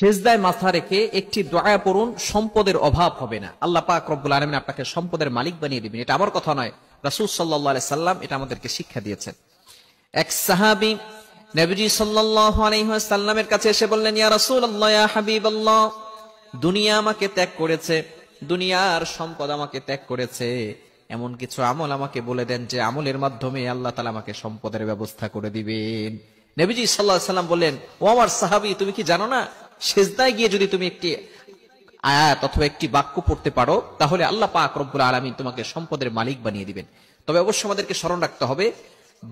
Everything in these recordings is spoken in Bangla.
সেজদায় মাথা রেখে একটি দয়া পড়ুন সম্পদের অভাব হবে না আল্লাহ পাক রব্বুল আলমিন আপনাকে সম্পদের মালিক বানিয়ে দিবেন এটা আমার কথা নয় রাসুল সাল্লাহ সাল্লাম এটা আমাদেরকে শিক্ষা দিয়েছেন এক সাহাবি নবীজি সাল্লাহ কাছে এসে বললেন ইয়া রাসুল আল্লাহ হাবিব আল্লাহ দুনিয়া আমাকে ত্যাগ করেছে দুনিয়ার সম্পদ আমাকে ত্যাগ করেছে এমন কিছু আমল আমাকে বলে দেন যে আমলের মাধ্যমে আল্লাহ তালা আমাকে সম্পদের ব্যবস্থা করে দিবেন নবীজি সাল্লাহ সাল্লাম বললেন ও আমার সাহাবি তুমি কি জানো না সেজদায় গিয়ে যদি তুমি একটি আয়াত অথবা একটি বাক্য পড়তে পারো তাহলে আল্লাহ পাক রব্বুল আলমী তোমাকে সম্পদের মালিক বানিয়ে দিবেন তবে অবশ্যই আমাদেরকে স্মরণ রাখতে হবে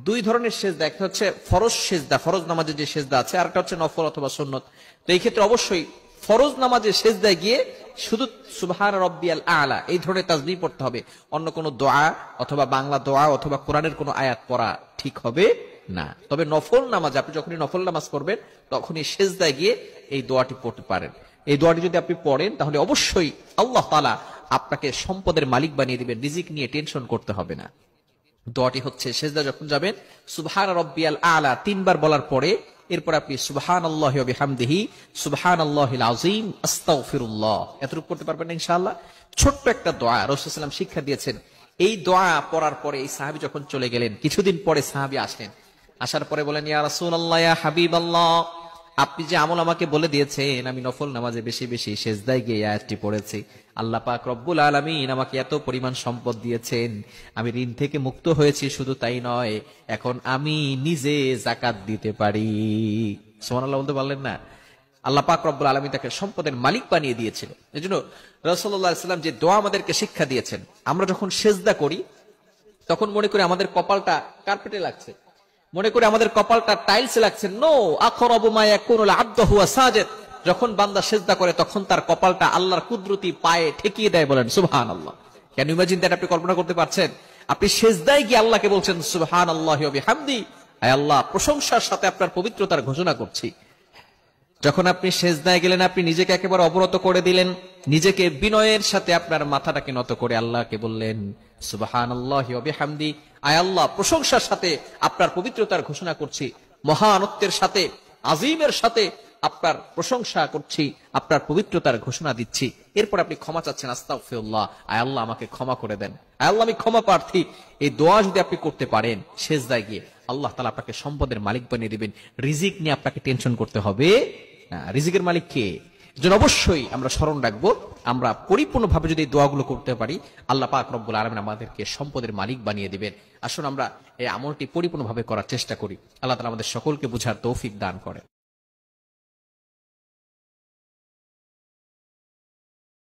দুই ধরনের সেজদা একটা হচ্ছে ফরজ সেজদা ফরজ নামাজের যে সেজদা আছে আর একটা হচ্ছে নফল অথবা সন্ন্যত তো এই ক্ষেত্রে অবশ্যই ফরজ নামাজের সেজদায় গিয়ে শুধু সুবহান আল আলা এই ধরনের তাজবি পড়তে হবে অন্য কোনো দোয়া অথবা বাংলা দোয়া অথবা কোরআনের কোনো আয়াত পড়া ঠিক হবে না তবে নফল নামাজ আপনি যখনই নফল নামাজ করবেন তখনই সেজদায় গিয়ে এই দোয়াটি পড়তে পারেন এই দোয়াটি যদি আপনি পড়েন তাহলে অবশ্যই আল্লাহ তালা আপনাকে সম্পদের মালিক বানিয়ে দিবেন রিজিক নিয়ে টেনশন করতে হবে না দোয়াটি হচ্ছে সেজদা যখন যাবেন সুবহান রব্বিয়াল আলা তিনবার বলার পরে এরপর আপনি সুবহান আল্লাহ হামদিহি সুবহান আল্লাহ আজিম আস্তাউফিরুল্লাহ এতটুকু করতে পারবেন না ইনশাআল্লাহ ছোট্ট একটা দোয়া রসুলাম শিক্ষা দিয়েছেন এই দোয়া পড়ার পরে এই সাহাবি যখন চলে গেলেন কিছুদিন পরে সাহাবি আসলেন আসার পরে বলেন ইয়া রাসুল আল্লাহ হাবিব আল্লাহ আপনি যে আমল আমাকে বলে দিয়েছেন আমি নফল নামাজে বেশি বেশি সেজদায় গিয়ে আয়াতটি পড়েছি আল্লাহ পাক রব্বুল আলমিন আমাকে এত পরিমাণ সম্পদ দিয়েছেন আমি ঋণ থেকে মুক্ত হয়েছি শুধু তাই নয় এখন আমি নিজে জাকাত দিতে পারি সোমান আল্লাহ বলতে পারলেন না আল্লাহ পাক রব্বুল আলমী তাকে সম্পদের মালিক বানিয়ে দিয়েছিল এই জন্য রসল্লাহ যে দোয়া আমাদেরকে শিক্ষা দিয়েছেন আমরা যখন সেজদা করি তখন মনে করি আমাদের কপালটা কার্পেটে লাগছে মনে করে আমাদের কপালটা টাইলস লাগছে নো আখর অবমায়া কোন আব্দ হুয়া সাজেদ যখন বান্দা সেজদা করে তখন তার কপালটা আল্লাহর কুদরতি পায়ে ঠেকিয়ে দেয় বলেন সুবহান আল্লাহ কেন ইমাজিন দ্যাট আপনি কল্পনা করতে পারছেন আপনি সেজদায় গিয়ে আল্লাহকে বলছেন সুবহান আল্লাহ হামদি আয় আল্লাহ প্রশংসার সাথে আপনার পবিত্রতার ঘোষণা করছি যখন আপনি সেজদায় গেলেন আপনি নিজেকে একেবারে অবরত করে দিলেন নিজেকে বিনয়ের সাথে আপনার মাথাটাকে নত করে আল্লাহকে বললেন সুবহান আল্লাহ হামদি আয়াল্লাহ প্রশংসার সাথে আপনার পবিত্রতার ঘোষণা করছি মহানত্বের সাথে আজিমের সাথে আপনার প্রশংসা করছি আপনার পবিত্রতার ঘোষণা দিচ্ছি এরপর আপনি ক্ষমা চাচ্ছেন আস্তাফিউল্লাহ আয় আল্লাহ আমাকে ক্ষমা করে দেন আয় আল্লাহ আমি ক্ষমা প্রার্থী এই দোয়া যদি আপনি করতে পারেন শেষ দায় গিয়ে আল্লাহ তালা আপনাকে সম্পদের মালিক বানিয়ে দিবেন রিজিক নিয়ে আপনাকে টেনশন করতে হবে হ্যাঁ, রিজিকের মালিক কে যেন অবশ্যই আমরা স্মরণ রাখবো আমরা পরিপূর্ণভাবে যদি দোয়াগুলো করতে পারি আল্লাহ পাক রব্বুল আলমিন আমাদেরকে সম্পদের মালিক বানিয়ে দেবেন আসুন আমরা এই আমলটি পরিপূর্ণভাবে করার চেষ্টা করি আল্লাহ তালা আমাদের সকলকে বুঝার তৌফিক দান করে